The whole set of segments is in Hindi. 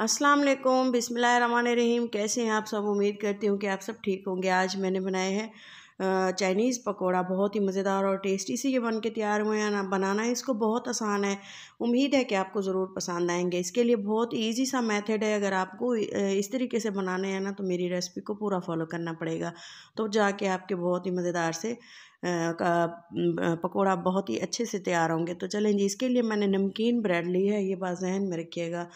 अस्सलाम वालेकुम रहीम कैसे हैं आप सब उम्मीद करती हूँ कि आप सब ठीक होंगे आज मैंने बनाए हैं चाइनीज़ पकोड़ा बहुत ही मज़ेदार और टेस्टी से ये बन के तैयार हुए हैं ना बनाना इसको बहुत आसान है उम्मीद है कि आपको ज़रूर पसंद आएंगे इसके लिए बहुत इजी सा मेथड है अगर आपको इस तरीके से बनाने हैं ना तो मेरी रेसिपी को पूरा फॉलो करना पड़ेगा तो जाके आपके बहुत ही मज़ेदार से का पकोड़ा बहुत ही अच्छे से तैयार होंगे तो चलें जी इसके लिए मैंने नमकीन ब्रेड ली है ये बात जहन में रखिएगा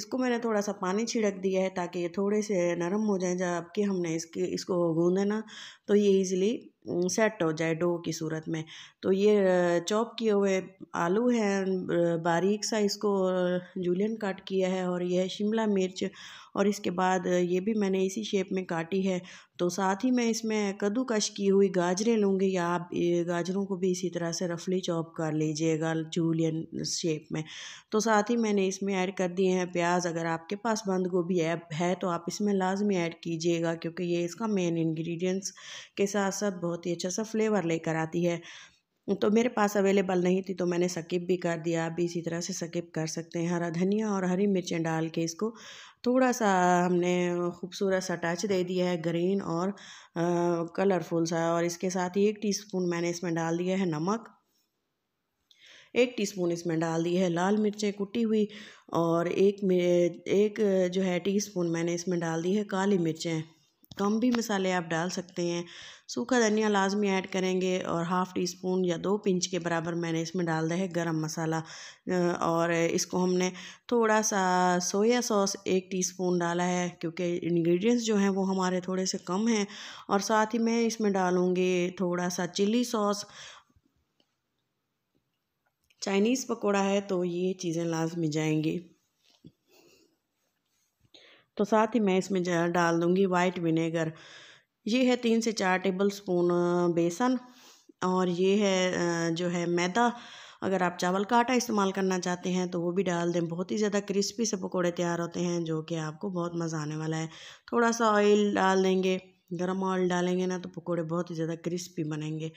इसको मैंने थोड़ा सा पानी छिड़क दिया है ताकि ये थोड़े से नरम हो जाए जबकि हमने इसकी इसको गूंदना तो ये ईज़िली सेट हो जाए डो की सूरत में तो ये चॉप किए हुए आलू हैं बारीक सा इसको जूलियन काट किया है और यह शिमला मिर्च और इसके बाद ये भी मैंने इसी शेप में काटी है तो साथ ही मैं इसमें कद्दूकश की हुई गाजरें लूँगी या आप गाजरों को भी इसी तरह से रफली चॉप कर लीजिएगा जूलियन शेप में तो साथ ही मैंने इसमें ऐड कर दिए हैं प्याज अगर आपके पास बंद गोभी ऐप है तो आप इसमें लाजमी ऐड कीजिएगा क्योंकि ये इसका मेन इन्ग्रीडियंट्स के साथ साथ बहुत बहुत ही अच्छा सा फ्लेवर लेकर आती है तो मेरे पास अवेलेबल नहीं थी तो मैंने स्किप भी कर दिया आप भी इसी तरह से स्किप कर सकते हैं हरा धनिया और हरी मिर्चें डाल के इसको थोड़ा सा हमने खूबसूरत सा टच दे दिया है ग्रीन और कलरफुल सा और इसके साथ ही एक टीस्पून मैंने इसमें डाल दिया है नमक एक टीस्पून इसमें डाल दी है लाल मिर्चें कुटी हुई और एक एक जो है टीस्पून मैंने इसमें डाल दी है काली मिर्चें कम भी मसाले आप डाल सकते हैं सूखा धनिया लाजमी ऐड करेंगे और हाफ़ टी स्पून या दो पिंच के बराबर मैंने इसमें डाल दिया है गरम मसाला और इसको हमने थोड़ा सा सोया सॉस एक टीस्पून डाला है क्योंकि इंग्रेडिएंट्स जो हैं वो हमारे थोड़े से कम हैं और साथ ही मैं इसमें डालूँगी थोड़ा सा चिली सॉस चाइनीज़ पकौड़ा है तो ये चीज़ें लाजमी जाएंगी तो साथ ही मैं इसमें डाल दूँगी वाइट विनेगर ये है तीन से चार टेबल स्पून बेसन और ये है जो है मैदा अगर आप चावल का आटा इस्तेमाल करना चाहते हैं तो वो भी डाल दें बहुत ही ज़्यादा क्रिस्पी से पकौड़े तैयार होते हैं जो कि आपको बहुत मज़ा आने वाला है थोड़ा सा ऑयल डाल देंगे गरम ऑयल डालेंगे ना तो पकोड़े बहुत ही ज़्यादा क्रिस्पी बनेंगे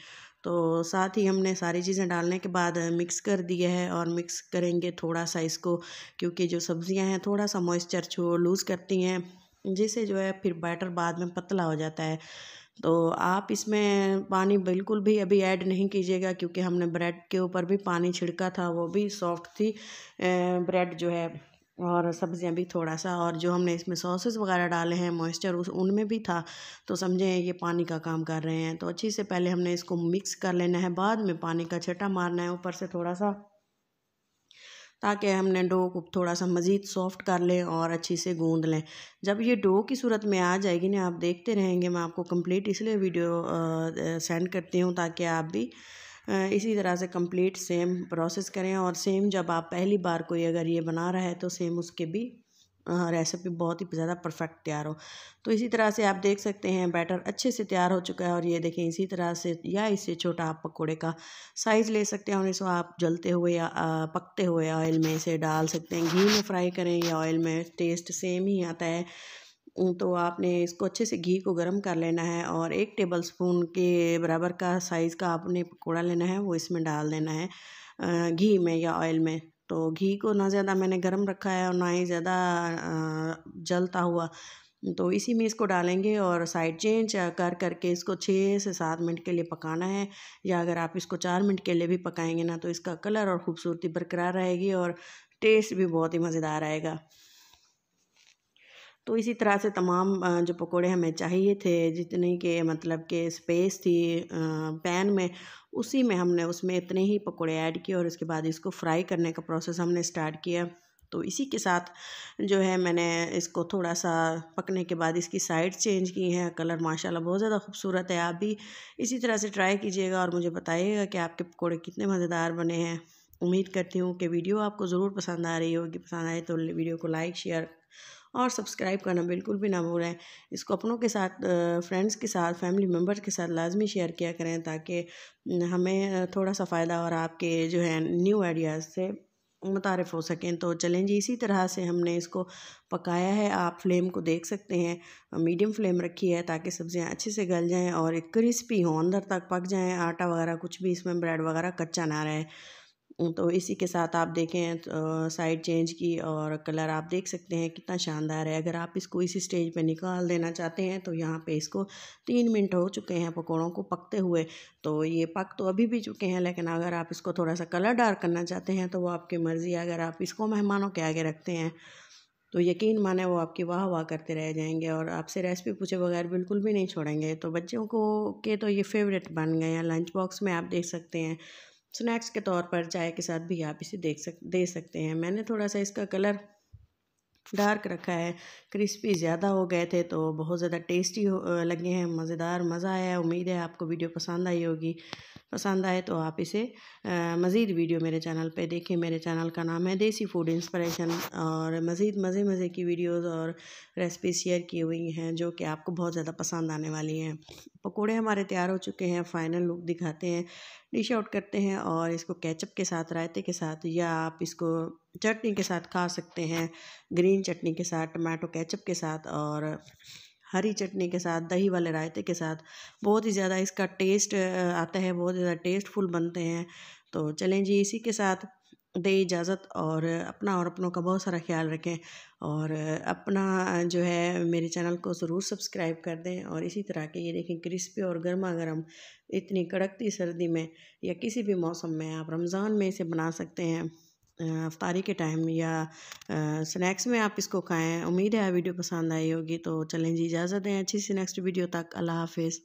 तो साथ ही हमने सारी चीज़ें डालने के बाद मिक्स कर दिया है और मिक्स करेंगे थोड़ा सा इसको क्योंकि जो सब्ज़ियां हैं थोड़ा सा मॉइस्चर छो लूज़ करती हैं जिससे जो है फिर बैटर बाद में पतला हो जाता है तो आप इसमें पानी बिल्कुल भी अभी ऐड नहीं कीजिएगा क्योंकि हमने ब्रेड के ऊपर भी पानी छिड़का था वो भी सॉफ्ट थी ब्रेड जो है और सब्ज़ियाँ भी थोड़ा सा और जो हमने इसमें सॉसेस वगैरह डाले हैं मॉइस्चर उस उनमें भी था तो समझें ये पानी का काम कर रहे हैं तो अच्छी से पहले हमने इसको मिक्स कर लेना है बाद में पानी का छटा मारना है ऊपर से थोड़ा सा ताकि हमने डो को थोड़ा सा मज़ीद सॉफ्ट कर लें और अच्छी से गूंद लें जब ये डो की सूरत में आ जाएगी ना आप देखते रहेंगे मैं आपको कंप्लीट इसलिए वीडियो सेंड करती हूँ ताकि आप भी इसी तरह से कंप्लीट सेम प्रोसेस करें और सेम जब आप पहली बार कोई अगर ये बना रहा है तो सेम उसके भी रेसिपी बहुत ही ज़्यादा परफेक्ट तैयार हो तो इसी तरह से आप देख सकते हैं बैटर अच्छे से तैयार हो चुका है और ये देखें इसी तरह से या इससे छोटा आप पकोड़े का साइज़ ले सकते हैं और इसको आप जलते हुए या पकते हुए ऑयल में इसे डाल सकते हैं घी में फ्राई करें या ऑयल में टेस्ट सेम ही आता है तो आपने इसको अच्छे से घी को गर्म कर लेना है और एक टेबल स्पून के बराबर का साइज़ का आपने पकौड़ा लेना है वो इसमें डाल देना है घी में या ऑयल में तो घी को ना ज़्यादा मैंने गर्म रखा है और ना ही ज़्यादा जलता हुआ तो इसी में इसको डालेंगे और साइड चेंज कर करके इसको छः से सात मिनट के लिए पकाना है या अगर आप इसको चार मिनट के लिए भी पकाएंगे ना तो इसका कलर और ख़ूबसूरती बरकरार रहेगी और टेस्ट भी बहुत ही मज़ेदार आएगा तो इसी तरह से तमाम जो पकोड़े हमें चाहिए थे जितने के मतलब के स्पेस थी पैन में उसी में हमने उसमें इतने ही पकोड़े ऐड किए और उसके बाद इसको फ्राई करने का प्रोसेस हमने स्टार्ट किया तो इसी के साथ जो है मैंने इसको थोड़ा सा पकने के बाद इसकी साइड चेंज की है कलर माशाल्लाह बहुत ज़्यादा खूबसूरत है आप भी इसी तरह से ट्राई कीजिएगा और मुझे बताइएगा कि आपके पकौड़े कितने मज़ेदार बने हैं उम्मीद करती हूँ कि वीडियो आपको ज़रूर पसंद आ रही होगी पसंद आए तो वीडियो को लाइक शेयर और सब्सक्राइब करना बिल्कुल भी ना भूलें इसको अपनों के साथ फ्रेंड्स के साथ फैमिली मेम्बर के साथ लाजमी शेयर किया करें ताकि हमें थोड़ा सा फ़ायदा और आपके जो है न्यू आइडियाज़ से मुतारफ़ हो सकें तो चलें जी इसी तरह से हमने इसको पकाया है आप फ्लेम को देख सकते हैं मीडियम फ्लेम रखी है ताकि सब्ज़ियाँ अच्छे से गल जाएँ और क्रिस्पी हों अंदर तक पक जाएँ आटा वगैरह कुछ भी इसमें ब्रेड वगैरह कच्चा ना रहे तो इसी के साथ आप देखें तो साइड चेंज की और कलर आप देख सकते हैं कितना शानदार है अगर आप इसको इसी स्टेज पे निकाल देना चाहते हैं तो यहाँ पे इसको तीन मिनट हो चुके हैं पकौड़ों को पकते हुए तो ये पक तो अभी भी चुके हैं लेकिन अगर आप इसको थोड़ा सा कलर डार्क करना चाहते हैं तो वो आपकी मर्ज़ी है अगर आप इसको मेहमानों के आगे रखते हैं तो यकीन माने वो आपकी वाह वाह करते रह जाएंगे और आपसे रेसिपी पूछे बगैर बिल्कुल भी नहीं छोड़ेंगे तो बच्चों को के तो ये फेवरेट बन गए हैं लंच बॉक्स में आप देख सकते हैं स्नैक्स के तौर पर चाय के साथ भी आप इसे देख सक दे सकते हैं मैंने थोड़ा सा इसका कलर डार्क रखा है क्रिस्पी ज़्यादा हो गए थे तो बहुत ज़्यादा टेस्टी लगे हैं मज़ेदार मज़ा आया उम्मीद है आपको वीडियो पसंद आई होगी पसंद आए तो आप इसे मज़ीद वीडियो मेरे चैनल पे देखें मेरे चैनल का नाम है देसी फूड इंस्पिरेशन और मज़ीद मज़े मज़े की वीडियोस और रेसिपी शेयर की हुई हैं जो कि आपको बहुत ज़्यादा पसंद आने वाली हैं पकोड़े हमारे तैयार हो चुके हैं फाइनल लुक दिखाते हैं डिश आउट करते हैं और इसको कैचअप के साथ रायते के साथ या आप इसको चटनी के साथ खा सकते हैं ग्रीन चटनी के साथ टमाटो कैचअप के साथ और हरी चटनी के साथ दही वाले रायते के साथ बहुत ही ज़्यादा इसका टेस्ट आता है बहुत ज़्यादा टेस्टफुल बनते हैं तो चलें जी इसी के साथ दे इजाज़त और अपना और अपनों का बहुत सारा ख्याल रखें और अपना जो है मेरे चैनल को ज़रूर सब्सक्राइब कर दें और इसी तरह के ये देखें क्रिस्पी और गर्मा गर्म इतनी कड़कती सर्दी में या किसी भी मौसम में आप रमज़ान में इसे बना सकते हैं अफ्तारी के टाइम या स्नैक्स में आप इसको खाएं उम्मीद है वीडियो पसंद आई होगी तो चलें जी इजाज़त दें अच्छी सी नेक्स्ट वीडियो तक अल्लाह हाफिज़